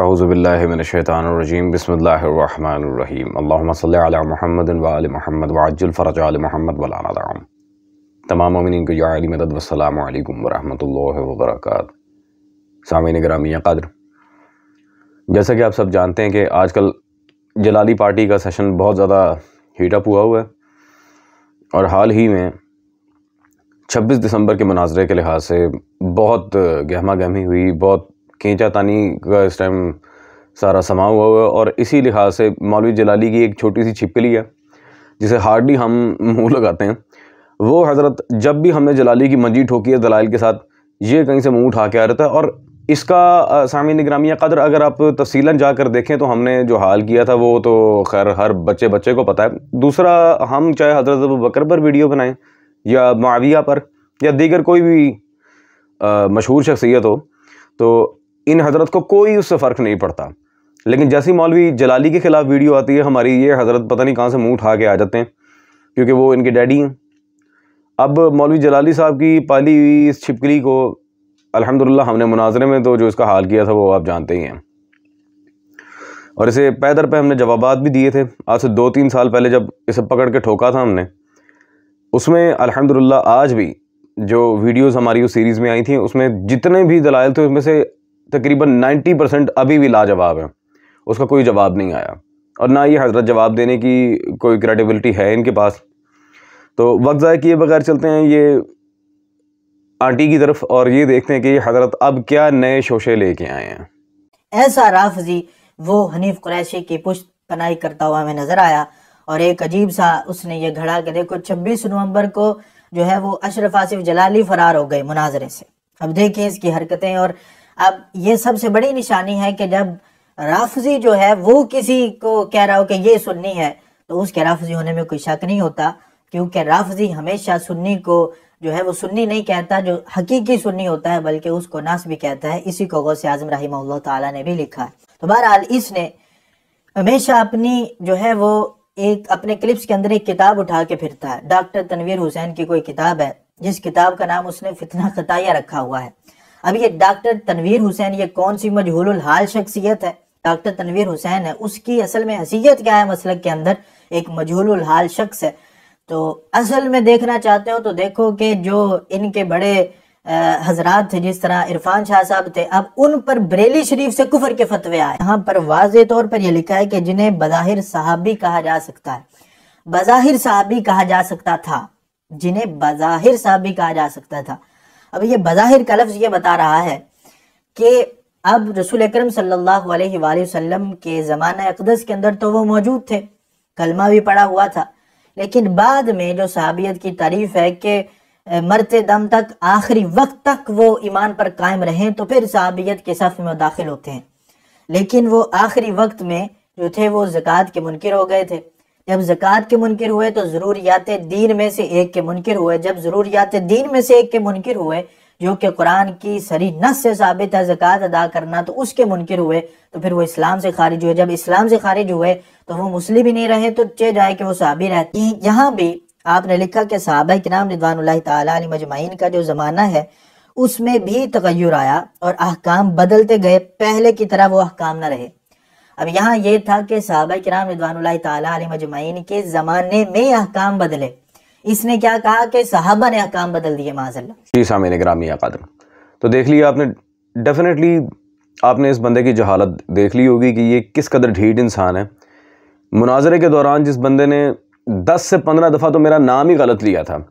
अज़बिल्लिनशैतानरजीम बसमीम अल्लाम महमद वाल महमद वाजुलफ़रज आल महमद वलाम तमाम ममिन को याली मदद वसलम वरहमल वबरक सामिन ग्रामी कदर जैसा कि आप सब जानते हैं कि आजकल जलाली पार्टी का सेशन बहुत ज़्यादा हीटअप हुआ हुआ है और हाल ही में 26 दिसंबर के मनाजरे के लिहाज से बहुत गहमा गहमी हुई बहुत खींचा तानी का इस टाइम सारा समा हुआ हुआ और इसी लिहाज से मौलवी जलाली की एक छोटी सी छिपकली है जिसे हार्डली हम मुँह लगाते हैं वो हज़रत जब भी हमने जलाली की मंजी ठोकी है दलाल के साथ ये कहीं से मुँह उठा के आ रहा था और इसका सामी निगरामिया कदर अगर आप तफसीला जाकर देखें तो हमने जो हाल किया था वो तो खैर हर बच्चे बच्चे को पता है दूसरा हम चाहे हजरत बकर पर वीडियो बनाएं या माविया पर या दीगर कोई भी मशहूर शख्सियत हो तो इन हज़रत को कोई उससे फ़र्क नहीं पड़ता लेकिन जैसी मौलवी जलाली के ख़िलाफ़ वीडियो आती है हमारी ये हज़रत पता नहीं कहाँ से मुँह उठा के आ जाते हैं क्योंकि वो इनके डैडी हैं अब मौलवी जलाली साहब की पाली हुई इस छिपकली को अल्हम्दुलिल्लाह हमने मुनाजरे में तो जो इसका हाल किया था वो आप जानते ही हैं और इसे पैदर पे हमने जवाब भी दिए थे आज से दो तीन साल पहले जब इसे पकड़ के ठोका था हमने उसमें अलहमदिल्ला आज भी जो वीडियोज़ हमारी उस सीरीज़ में आई थी उसमें जितने भी दलाल थे उसमें से तकरीबन 90 परसेंट अभी भी लाजवाब है उसका कोई जवाब नहीं आया और ना ये हजरत जवाब देने की कोई क्रेडिबिलिटी है इनके पास तो वक्त ज़ाय किए बगैर चलते हैं ये आंटी की तरफ और ये देखते हैं कि ये हजरत अब क्या नए शोशे लेके आए हैं ऐसा राफ जी वो हनीफ कुरैशी की पुष्ट पनाई करता हुआ हमें नजर आया और एक अजीब सा उसने ये घड़ा के देखो छब्बीस नवंबर को जो है वो अशरफ आसिफ जलाली फरार हो गए मुनाजरे से अब देखिए इसकी हरकतें और अब ये सबसे बड़ी निशानी है कि जब राफजी जो है वो किसी को कह रहा हो कि ये सुन्नी है तो उसके राफजी होने में कोई शक नहीं होता क्योंकि राफजी हमेशा सुन्नी को जो है वो सुन्नी नहीं कहता जो हकीकी सुन्नी होता है बल्कि उसको नास भी कहता है इसी को गौसे आजम रही ताला ने भी लिखा है तो बहरहाल इसने हमेशा अपनी जो है वो एक अपने क्लिप्स के अंदर एक किताब उठा के फिरता है डॉक्टर तनवीर हुसैन की कोई किताब है जिस किताब का नाम उसने फितना खताया रखा हुआ है अब ये डॉक्टर तनवीर हुसैन ये कौन सी मजहूल हाल शख्सियत है डॉक्टर तनवीर हुसैन है उसकी असल में हसीयत क्या है मसलक के अंदर एक मजहूल हाल शख्स है तो असल में देखना चाहते हो तो देखो कि जो इनके बड़े हजरात थे जिस तरह इरफान शाह साहब थे अब उन पर बरेली शरीफ से कुफर के फतवे आए यहाँ पर वाज तौर पर यह लिखा है कि जिन्हें बज़ाहिर साहबी कहा जा सकता है बज़ाहिर साहबी कहा जा सकता था जिन्हें बज़ाहिर साहबी कहा जा सकता था अब ये बज़ाहिर का लफ्ज़ ये बता रहा है कि अब रसूल अकरम सल्लल्लाहु अलैहि वसल्लम के ज़माना अकदस के अंदर तो वो मौजूद थे कलमा भी पड़ा हुआ था लेकिन बाद में जो सहाबियत की तारीफ है कि मरते दम तक आखिरी वक्त तक वो ईमान पर कायम रहें तो फिर सहाबियत के सफ़ में दाखिल होते हैं लेकिन वो आखिरी वक्त में जो थे वो जक़ात के मुनकर हो गए थे जब जक़ात के मुनकर हुए तो ज़रूरियात दीन में से एक के मुनकर हुए जब ज़रूरियात दीन में से एक के मुनकर हुए जो कि कुरान की सरी नस से साबित है जक़ात अदा करना तो उसके मुनकर हुए तो फिर वो इस्लाम से खारिज हुए जब इस्लाम से खारिज हुए तो वो मुस्लिम ही नहीं रहे तो चे जाए कि वो साबिर रहती हैं यहाँ भी आपने लिखा कि सहाबा के नाम रिदवान तजमाइन मजमाइन का जो ज़माना है उसमें भी तगैर आया और अहकाम बदलते गए पहले की तरह वो अहकाम ना रहे अब यहाँ ये था कि साहबा कराम रिदवान तजमैन के ज़माने में अहकाम बदले इसने क्या कहा कि सहाबा ने अहकाम बदल दिए माजल्ला तो देख लिया आपने डेफिनेटली आपने इस बंदे की जहालत देख ली होगी कि ये किस कदर ढीठ इंसान है मुनाजरे के दौरान जिस बंदे ने 10 से 15 दफ़ा तो मेरा नाम ही गलत लिया था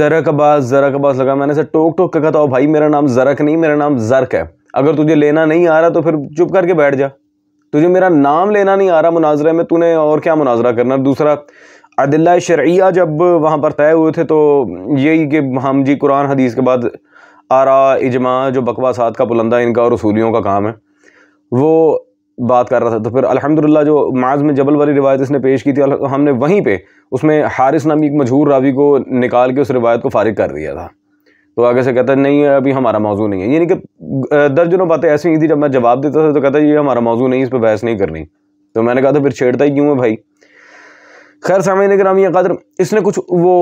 जरक अब्बास जरक अब्बास लगा मैंने से टोक टोक कहा था भाई मेरा नाम जरक नहीं मेरा नाम जरक है अगर तुझे लेना नहीं आ रहा तो फिर चुप करके बैठ जा तुझे मेरा नाम लेना नहीं आ रहा मुनाजरे में तूने और क्या मुनाजरा करना दूसरा अदिल्ला शर्या जब वहाँ पर तय हुए थे तो यही कि हम जी कुरान हदीस के बाद आरा इजमा जो बकवासात का बुलंदा इनका और रसूलियों का काम है वो बात कर रहा था तो फिर अल्हम्दुलिल्लाह जो माज में जबल वाली रिवायत इसने पेश की थी हमने वहीं पे उसमें हारिस नामी एक मशहूर रावी को निकाल के उस रिवायत को फारिग कर दिया था तो आगे से कहता है नहीं अभी हमारा मौजू नहीं है यानी कि दर्जनों बातें ऐसी ही थी जब मैं जवाब देता था तो कहता ये हमारा मौजू नहीं इस पर बहस नहीं करनी तो मैंने कहा था तो फिर छेड़ता ही क्यों है भाई खैर सामने करामी कदर इसने कुछ वो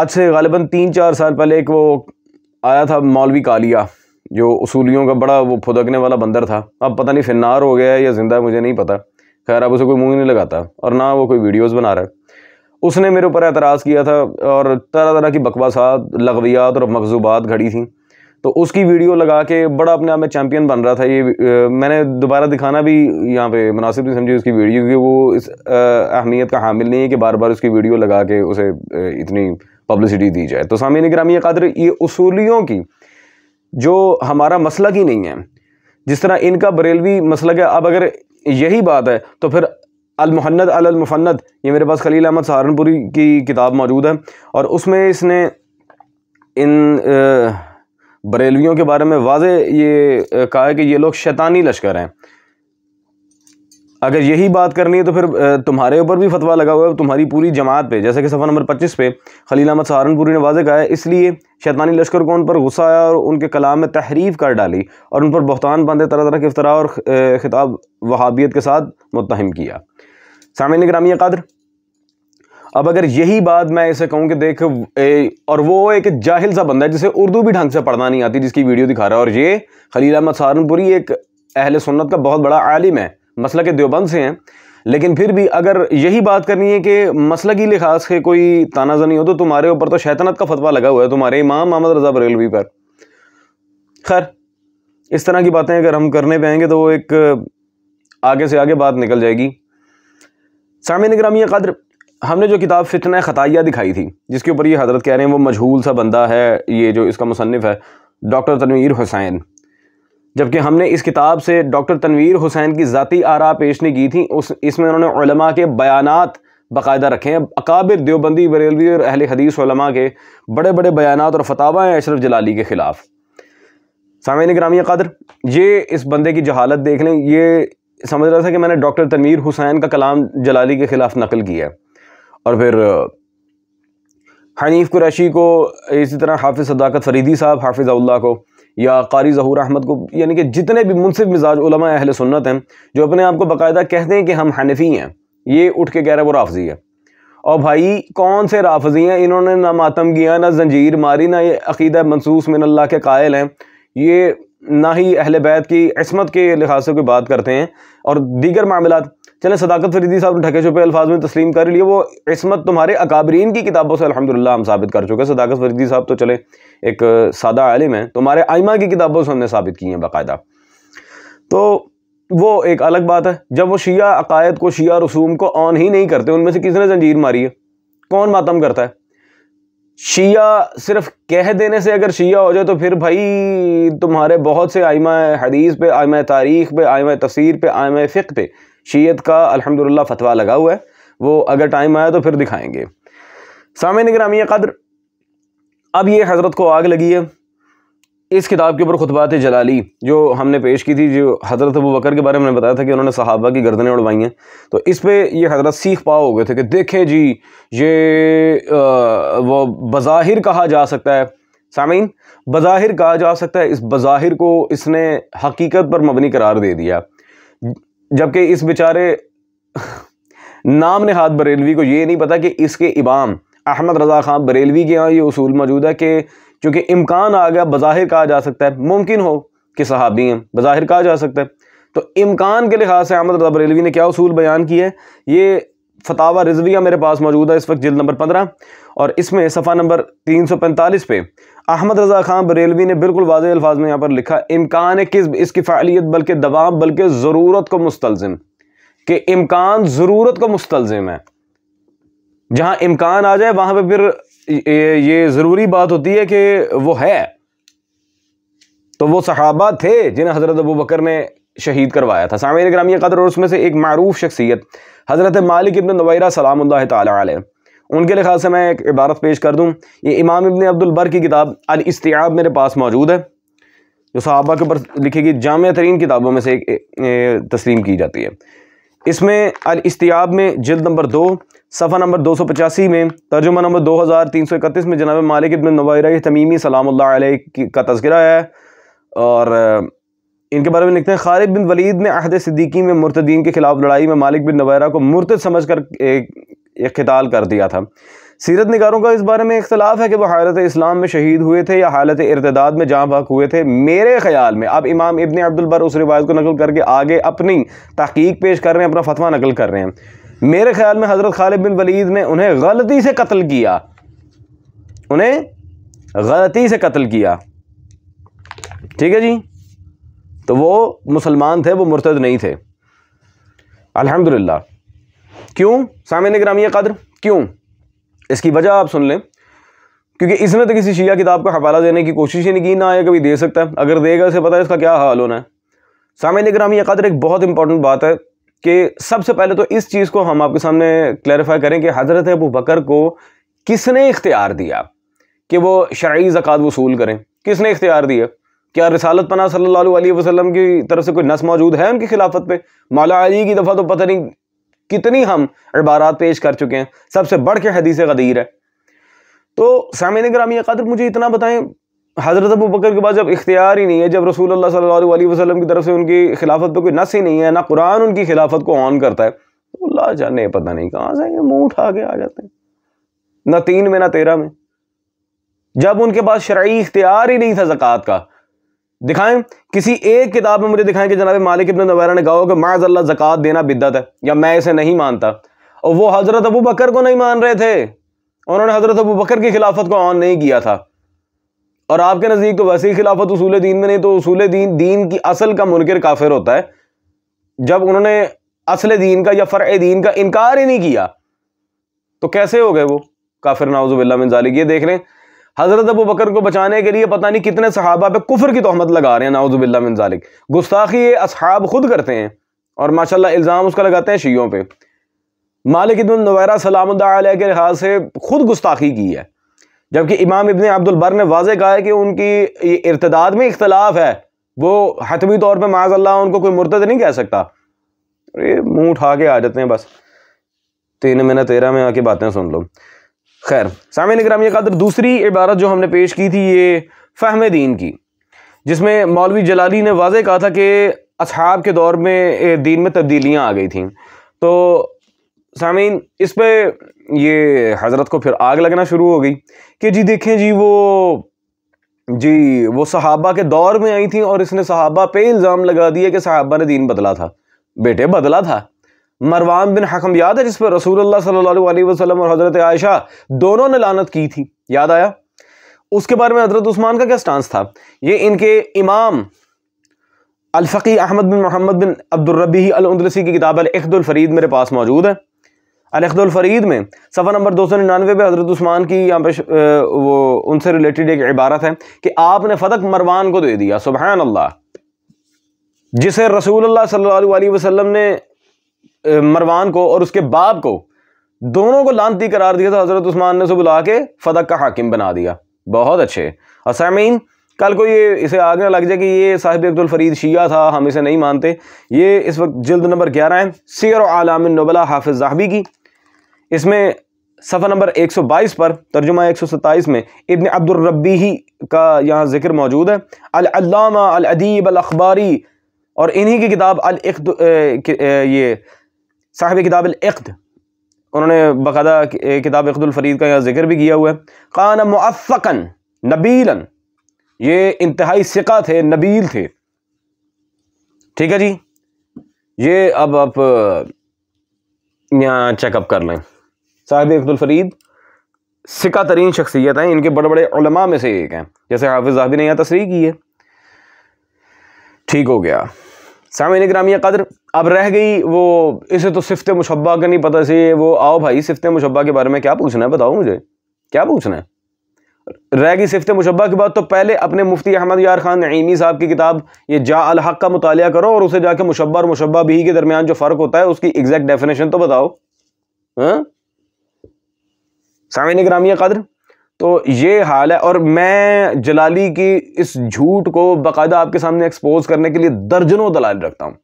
आज से गालिबा तीन चार साल पहले एक वो आया था मौलवी कालिया जो उसूलियों का बड़ा वो फुदकने वाला बंदर था अब पता नहीं फिनार हो गया है या ज़िंदा है मुझे नहीं पता खैर अब उसे कोई मुँह नहीं लगाता और ना वो कोई वीडियोज बना रहा है उसने मेरे ऊपर एतराज़ किया था और तरह तरह की बकवासात लगवियात और मकजूबात घड़ी थी तो उसकी वीडियो लगा के बड़ा अपने आप में चैम्पियन बन रहा था ये आ, मैंने दोबारा दिखाना भी यहाँ पे मुनासिब नहीं समझी उसकी वीडियो क्योंकि वो इस अहमियत का हामिल नहीं है कि बार बार उसकी वीडियो लगा के उसे इतनी पब्लिसिटी दी जाए तो सामीन ग्रामी कदर ये उसूलियों की जो हमारा मसला ही नहीं है जिस तरह इनका बरेलवी मसला है अब अगर यही बात है तो फिर अलमहन्नद अलमफन्नद ये मेरे पास खलील अहमद सहारनपुरी की किताब मौजूद है और उसमें इसने इन बरेलवियों के बारे में वाज ये कहा है कि ये लोग शैतानी लश्कर हैं अगर यही बात करनी है तो फिर तुम्हारे ऊपर भी फतवा लगा हुआ है तुम्हारी पूरी जमात पे जैसे कि सफ़ा नंबर 25 पे खलील अहमद सहारनपुरी ने वाजे कहा है इसलिए शैतानी लश्कर को उन पर गुस्सा आया और उनके कलाम में तहरीफ कर डाली और उन पर बहतान बांधे तरह तरह के अफ्तरा और ख़िताब वहाबियत के साथ मुतहम किया सामान्य ग्रामीण क़दर अब अगर यही बात मैं इसे कहूँ कि देख ए, और वो एक जाहिल सा बंदा है जिसे उर्दू भी ढंग से पढ़ना नहीं आती जिसकी वीडियो दिखा रहा है और ये खलील अहमद सहारनपुरी एक अहल सुन्नत का बहुत बड़ा आलिम है मसल के देवबंद से हैं लेकिन फिर भी अगर यही बात करनी है कि मसल की लिहाज से कोई तानाजा नहीं हो तो तुम्हारे ऊपर तो शैतनत का फतवा लगा हुआ है तुम्हारे इमाम महमद रजा बरेलवी पर खैर इस तरह की बातें अगर हम करने पे आएंगे तो वो एक आगे से आगे बात निकल जाएगी सामिन ग्रामी कदर हमने जो किताब फितना ख़तैया दिखाई थी जिसके ऊपर ये हजरत कह रहे हैं वो मजहूल सा बंदा है ये जो इसका मुसनफ़ है डॉक्टर तनवीर हुसैन जबकि हमने इस किताब से डॉक्टर तनवीर हुसैन की ज़ाती आरा पेश नहीं की थी उस इसमें उन्होंने के बयान बाकायदा रखे हैं अकाबिर देवबंदी बरेलवी और अहल हदीस के बड़े बड़े बयान और फतावा हैं अशरफ जलाली के ख़िलाफ़ सामिन ग्रामी कदर ये इस बंदे की जहालत देख लें ये समझ रहा था कि मैंने डॉक्टर तनवीर हुसैन का कलाम जलाली के ख़िलाफ़ नकल किया और फिर हनीफ़ कुरैशी को इसी तरह हाफिज़ सदाकत फरीदी साहब हाफिज़ अल्लाह को या कारी जहूर अहमद को यानी कि जितने भी मुनसिब मिजाज अहल सुन्नत हैं जो अपने आप को बाकायदा कहते हैं कि हम हनफी हैं ये उठ के कह रहे हैं वो राफजी है और भाई कौन से राफजी हैं इन्होंने ना मातम किया ना जंजीर मारी ना ये अकीदा मनसूस मिन अल्लाह के कायल हैं ये ना ही अहल बैत की इसमत के लिहाज से कोई बात करते हैं और दीगर मामला चले सदाकत फरीदी साहब ने ढके छुपे अल्फाज में तस्लीम कर लिए वो इसमत तुम्हारे अकाबरीन की किताबों से अलहमदिल्ला हम साबित कर चुके सदाकत फरीदी साहब तो चले एक सादा आलिम है तुम्हारे आइमा की किताबों से हमने साबित की हैं बाकायदा तो वो एक अलग बात है जब वो शिया अकायद को शिया रसूम को ऑन ही नहीं करते उनमें से किसने जंजीर मारी है कौन मातम करता है शिया सिर्फ कह देने से अगर शिया हो जाए तो फिर भाई तुम्हारे बहुत से आयमा हदीस पे आयमा तारीख पे आयमा तस्वीर पे आयमा फ़िक पे शीयत का अल्हम्दुलिल्लाह फतवा लगा हुआ है वो अगर टाइम आया तो फिर दिखाएंगे सामने निगरामी कदर अब ये हज़रत को आग लगी है इस किताब के ऊपर खुतबात जलाली जो हमने पेश की थी जो हज़रत अबू बकर के बारे में बताया था कि उन्होंने सहाबा की गर्दनें उड़वाई हैं तो इस पर ये हज़रत सीख पाओ हो गए थे कि देखें जी ये आ, वो बज़ाहिर कहा जा सकता है सामीन बज़ाहिर कहा जा सकता है इस बज़ाहिर को इसने हकीकत पर मबनी करार दे दिया जबकि इस बेचारे नाम ने हाथ बरेलवी को ये नहीं पता कि इसके इमाम अहमद रज़ा खान बरेलवी के यहाँ ये उसूल मौजूद है कि क्योंकि इम्कान आ गया बज़ाहिर कहा जा सकता है मुमकिन हो कि सहाबी हैं बज़ाहिर कहा जा सकता है तो इम्कान के लिहाज से अहमद रबरेलवी ने क्या असूल बयान किया है ये फतावा रिजविया मेरे पास मौजूद है इस वक्त जिल्द नंबर पंद्रह और इसमें सफ़ा नंबर तीन सौ पैंतालीस पे अहमद रजा खान बरेलवी ने बिल्कुल वाज अल्फाज में यहाँ पर लिखा इम्कान किस इसकी फ़ालियत बल्कि दबाव बल्कि ज़रूरत को मुस्तलज़म कि इम्कान ज़रूरत को मुस्तलज़म है जहाँ इम्कान आ जाए वहाँ पर फिर ये, ये ज़रूरी बात होती है कि वो है तो वो सहाबा थे जिन्हें हज़रत अबू बकर ने शहीद करवाया था सामिर ग्रामीण कदर और उसमें से एक मरूफ शख्सियत हज़रत मालिक इबन नवैरा सलाम तै उनके लिहाज से मैं एक इबारत पेश कर दूँ ये इमाम इबन अब्दुलबर की किताब अलस्तियाब मेरे पास मौजूद है जो सहाबा के ऊपर लिखी गई जाम तरीन किताबों में से एक तस्लीम की जाती है इसमें अलस्तियाब में जल्द नंबर दो सफ़ा नंबर दो सौ पचासी में तर्जुमा नंबर दो हज़ार तीन सौ इकतीस में जनाब मालिक इबन नवारा तमीमी सलाम का तस्करा है और इनके बारे में लिखते हैं खालिद बिन वलीद ने अहद सिद्दीकी में मुर्तदीन के ख़िलाफ़ लड़ाई में मालिक बिन नवैरा को मुर्त समझ कर इकताल कर दिया था सीरत नगारों का इस बारे में इख्तलाफ है कि वह हालत इस्लाम में शहीद हुए थे या हालत इरतदाद में जहाँ भाग हुए थे मेरे ख्याल में अब इमाम इबन अब्दुलबर उस रिवायत को नकल करके आगे अपनी तहकीक पेश कर रहे हैं अपना फतवा नकल कर रहे हैं मेरे ख्याल में हज़रत खालिद बिन वलीद ने उन्हें गलती से कत्ल किया उन्हें गलती से कत्ल किया ठीक है जी तो वो मुसलमान थे वो मुर्तद नहीं थे अल्हम्दुलिल्लाह क्यों सामिन ग्रामीय कदर क्यों इसकी वजह आप सुन लें क्योंकि इसने तो किसी शिया किताब का हवाला देने की कोशिश ही नहीं की ना आया कभी दे सकता है अगर देगा उसे पता है इसका क्या हाल होना है सामिन ग्रामीय कदर एक बहुत इंपॉर्टेंट बात है कि सबसे पहले तो इस चीज़ को हम आपके सामने क्लैरिफाई करें कि हज़रत अबू बकर को किसने इख्तियार दिया कि वो शराइ ज़क़़त वसूल करें किसने इख्तियार दिया क्या रसालत पना सल्ला वसलम की तरफ से कोई नस मौजूद है उनकी खिलाफत पे मौला अली की दफ़ा तो पता नहीं कितनी हम इबारात पेश कर चुके हैं सबसे बढ़ के हदीस गदीर है तो सामिन ग्रामी कदर मुझे इतना बताएं हज़रत अबू बकर के पास जब इख्तियार ही नहीं है जब रसूल अल्लाह सल्लल्लाहु अलैहि वसल्लम की तरफ से उनकी खिलाफत पे कोई नस ही नहीं है ना कुरान उनकी खिलाफत को ऑन करता है तो अल्लाह जाने पता नहीं कहाँ से मुँह उठा के आ जाते हैं ना तीन में ना तेरह में जब उनके पास शर्य इख्तियार ही नहीं था जक़ात का दिखाएं किसी एक किताब में मुझे दिखाएं कि जनाब मालिक इब्न नवैरा ने कहा कि माज अल्लाह ज़क़़त देना बिद्दत है या मैं इसे नहीं मानता और वो हज़रत अबू बकर को नहीं मान रहे थे उन्होंने हज़रत अबू बकर की खिलाफत को ऑन नहीं किया था और आपके नज़दीक तो वैसे ही खिलाफत उसूल दीन में नहीं तो उसूल दीन दीन की असल का मुनकर काफिर होता है जब उन्होंने असल दीन का या फ़र दीन का इनकार ही नहीं किया तो कैसे हो गए वो काफिर नाउज़बिल्ला ये देख रहे हैं हज़रत अबू बकर को बचाने के लिए पता नहीं कितने सहाबा पे कुफर की तोहमत लगा रहे हैं नाउज़बिल्ला मिनजालिक गुस्ताखी ये असहाब खुद करते हैं और माशाल्लाह इल्ज़ाम उसका लगाते हैं शीयों पर मालिक नवैरा सलाम के लिहाज से खुद गुस्ताखी की है जबकि इमाम इबन अब्दुलबर ने वाजे कहा है कि उनकी इर्तदाद में इख्तलाफ है वो हतमी तौर पर माजल्ला उनको कोई मुर्तद नहीं कह सकता अरे मुँह उठा के आ जाते हैं बस तीन महीना तेरह में आके बातें सुन लो खैर सामिन यह कदर दूसरी इबारत जो हमने पेश की थी ये फ़हम दीन की जिसमें मौलवी जलाली ने वाजे कहा था कि असहाब के दौर में दीन में तब्दीलियाँ आ गई थी तो सामीन इस पर ये हज़रत को फिर आग लगना शुरू हो गई कि जी देखें जी वो जी वो सहाबा के दौर में आई थी और इसने सहाबा पे इल्ज़ाम लगा दिया कि सहाबा ने दीन बदला था बेटे बदला था मरवान बिन हकम याद है जिस पर रसूल सल्लल्लाहु अलैहि वसल्लम और हज़रत आयशा दोनों ने लानत की थी याद आया उसके बारे में हज़रत उस्मान का क्या स्टांस था ये इनके इमाम अलफ़ी अहमद बिन मोहम्मद बिन अब्दुलरबी अलसी की किताब अल फरीद मेरे पास मौजूद है अलखदुलफ़रीद में सफ़ा नंबर दो सौ निन्यानवे पर हज़रत ऊस्मान की यहाँ पे वो उनसे रिलेटेड एक इबारत है कि आपने फ़तक मरवान को दे दिया सुबहान अल्लाह जिसे रसूल सल्लल्लाहु अलैहि वसल्लम ने मरवान को और उसके बाप को दोनों को लानती करार दिया था हज़रत ऊस्मान ने उसे बुला के फ़तक का हाकिम बना दिया बहुत अच्छे असामीन कल को ये इसे आगे लग जाए कि ये साहिब अब्दुलफरीद शिया था हम इसे नहीं मानते ये इस वक्त जल्द नंबर ग्यारह है सीर आलाम नबला हाफिज़ जहबी की इसमें सफ़ा नंबर 122 पर तर्जुमा 127 में अब्दुल अब्दुलरबी ही का यहाँ जिक्र मौजूद है अल अदीब अल अखबारी और इन्हीं की किताब अल ये साहिब किताब अलद उन्होंने बाकायदा किताब इकदुलफरीद का यहाँ जिक्र भी किया हुआ है कान मुफ़क़न नबीलन ये इंतहाई सिका थे नबील थे ठीक है जी ये अब आप यहाँ चेकअप कर लें साहिब अब्दुल फरीद सिका तरीन शख्सियत हैं इनके बड़े बड़े उलमा में से एक हैं जैसे हाफिज़ साहब ने यहाँ तस्री की है ठीक हो गया सामिन ग्रामिया कदर अब रह गई वो इसे तो सिफत मुशबा का नहीं पता से वो आओ भाई सिफत मुशबा के बारे में क्या पूछना है बताओ मुझे क्या पूछना है रह गई सिफत मुशबा के बाद तो पहले अपने मुफ्ती अहमद यार खान नईमी साहब की किताब ये जा अलहक का मुताल करो और उसे जाके मुशबा और मुशबा भी के दरमियान जो फ़र्क होता है उसकी एग्जैक्ट डेफिनेशन तो बताओ हाँ सामने ग्रामी कदर तो ये हाल है और मैं जलाली की इस झूठ को बाकायदा आपके सामने एक्सपोज करने के लिए दर्जनों दलाल रखता हूँ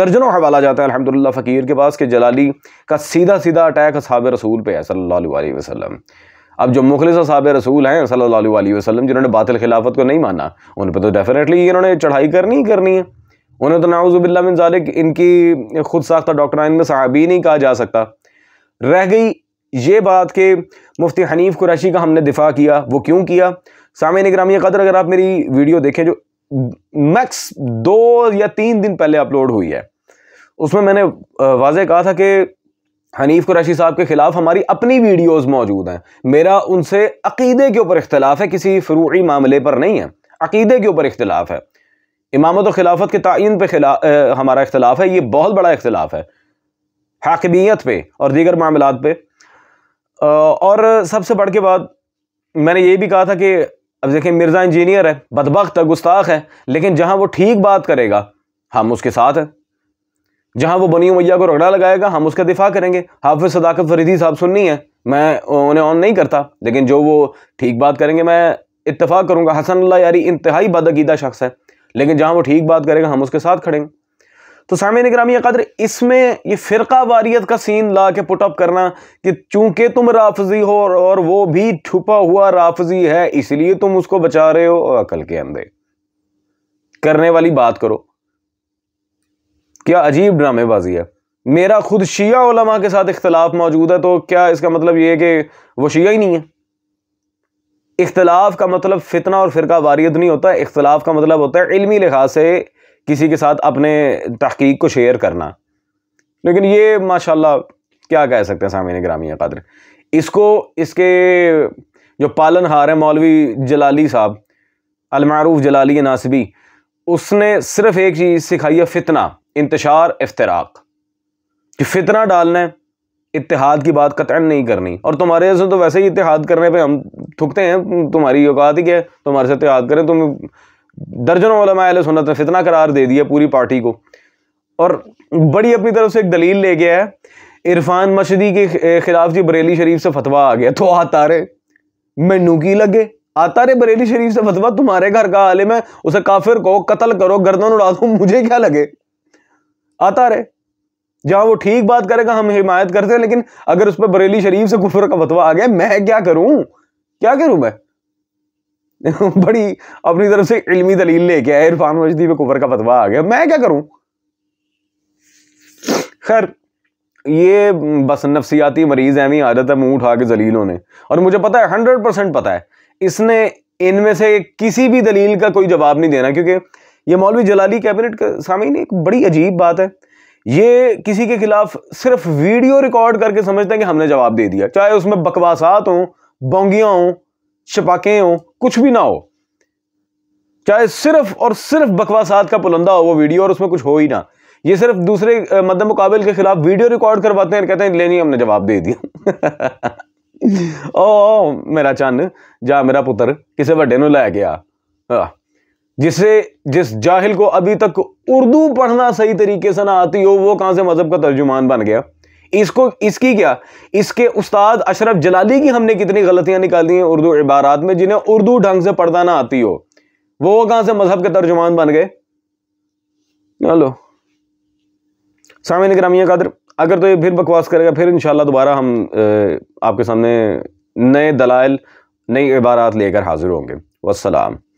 दर्जनों हवाला जाता है अलहमदिल्ला फ़कीर के पास कि जलाली का सीधा सीधा अटैक साब रसूल पे है सल्ला वसलम अब जो मुखलिस साब रसूल हैं सल्ला वसलम जिन्होंने बातिल खिलाफत को नहीं माना उन पर तो डेफिनेटली इन्होंने चढ़ाई करनी ही करनी है उन्हें तो नाउज़बिल्ला मिनजालिक इनकी खुद साख्ता डॉक्टर में सहाबी नहीं कहा जा सकता रह गई ये बात के मुफ्ती हनीफ कुरैशी का हमने दिफा किया वो क्यों किया सामिन ग्रामी कदर अगर आप मेरी वीडियो देखें जो मैक्स दो या तीन दिन पहले अपलोड हुई है उसमें मैंने वाजह कहा था कि हनीफ कुरैशी साहब के ख़िलाफ़ हमारी अपनी वीडियोस मौजूद हैं मेरा उनसे अकीदे के ऊपर इख्तलाफ है किसी फ़रूरी मामले पर नहीं है अकीदे के ऊपर इख्तलाफ है इमामत और खिलाफत के तयन पर हमारा इख्तलाफ है ये बहुत बड़ा इख्तलाफ है हाकबियत पे और दीगर मामला पे और सबसे बढ़ के बाद मैंने ये भी कहा था कि अब देखें मिर्ज़ा इंजीनियर है बदबख्त है गुस्ताख है लेकिन जहाँ वो ठीक बात करेगा हम उसके साथ हैं जहाँ वो बनी मैया को रगड़ा लगाएगा हम उसका दिफा करेंगे हाफ सदाकत फरीदी साहब सुननी है मैं उन्हें ऑन नहीं करता लेकिन जो वो ठीक बात करेंगे मैं इतफाक़ करूँगा हसन यारी इंतहाई बदगीदा शख्स है लेकिन जहाँ वो ठीक बात करेगा हम उसके साथ खड़ेंगे तो सामिन ग्रामी कदर इसमें ये फ़िरका वारियत का सीन ला के पुटअप करना कि चूंकि तुम राफजी हो और, वो भी छुपा हुआ राफजी है इसलिए तुम उसको बचा रहे हो अकल के अंदर करने वाली बात करो क्या अजीब ड्रामेबाजी है मेरा खुद शिया उलमा के साथ इख्तलाफ मौजूद है तो क्या इसका मतलब ये है कि वो शिया ही नहीं है इख्तलाफ का मतलब फितना और फ़िरका वारियत नहीं होता इख्तलाफ का मतलब होता है इलमी लिहाज से किसी के साथ अपने तहकीक को शेयर करना लेकिन ये माशाल्लाह क्या कह सकते हैं सामीन ग्रामीण कदर इसको इसके जो पालन हार है मौलवी जलाली साहब अलमारूफ जलाली नासबी उसने सिर्फ एक चीज़ सिखाई है फितना इंतशार इफ्तराक कि फितना डालना है इतिहाद की बात कतन नहीं करनी और तुम्हारे से तो वैसे ही इतिहाद करने पे हम थकते हैं तुम्हारी औकात ही क्या है तुम्हारे से इतिहाद करें तुम दर्जनों सुनत ने फितना करार दे दिया पूरी पार्टी को और बड़ी अपनी तरफ से एक दलील ले गया है इरफान मशदी के खिलाफ जी बरेली शरीफ से फतवा आ गया तो आता रे मैनू की लगे आता रे बरेली शरीफ से फतवा तुम्हारे घर का आलिम है उसे काफिर को कत्ल करो गर्दन उड़ा दो मुझे क्या लगे आता रे जहां वो ठीक बात करेगा हम हिमायत करते हैं लेकिन अगर उस पर बरेली शरीफ से कुफर का फतवा आ गया मैं क्या करूं क्या करूं मैं बड़ी अपनी तरफ से इलमी दलील लेके आया इरफान मजदी पे कुफर का फतवा आ गया मैं क्या करूं खैर ये बस नफसियाती मरीज़ है आदत है मुंह उठा के जलील होने और मुझे पता है हंड्रेड परसेंट पता है इसने इनमें से किसी भी दलील का कोई जवाब नहीं देना क्योंकि ये मौलवी जलाली कैबिनेट के सामने एक बड़ी अजीब बात है ये किसी के खिलाफ सिर्फ वीडियो रिकॉर्ड करके समझते हैं कि हमने जवाब दे दिया चाहे उसमें बकवासात हों बोंगियाँ हों छपाके हो कुछ भी ना हो चाहे सिर्फ और सिर्फ बकवासात का पुलंदा हो वो वीडियो और उसमें कुछ हो ही ना ये सिर्फ दूसरे मद मुकाबल के खिलाफ वीडियो रिकॉर्ड करवाते हैं कहते हैं लेनी हमने जवाब दे दिया ओ, ओ मेरा चंद जा मेरा पुत्र किसी वे लै गया जिसे जिस जाहिल को अभी तक उर्दू पढ़ना सही तरीके से ना आती हो वो कहां से मज़हब का तर्जुमान बन गया इसको इसकी क्या इसके उस्ताद अशरफ जलाली की हमने कितनी गलतियां निकाल दी हैं उर्दू इबारात में जिन्हें उर्दू ढंग से पढ़ना ना आती हो वो कहां से मजहब के तर्जुमान बन गए हेलो सामिन ग्रामीण कदर अगर तो ये फिर बकवास करेगा फिर इन दोबारा हम आपके सामने नए दलाल नई इबारात लेकर हाजिर होंगे वसलाम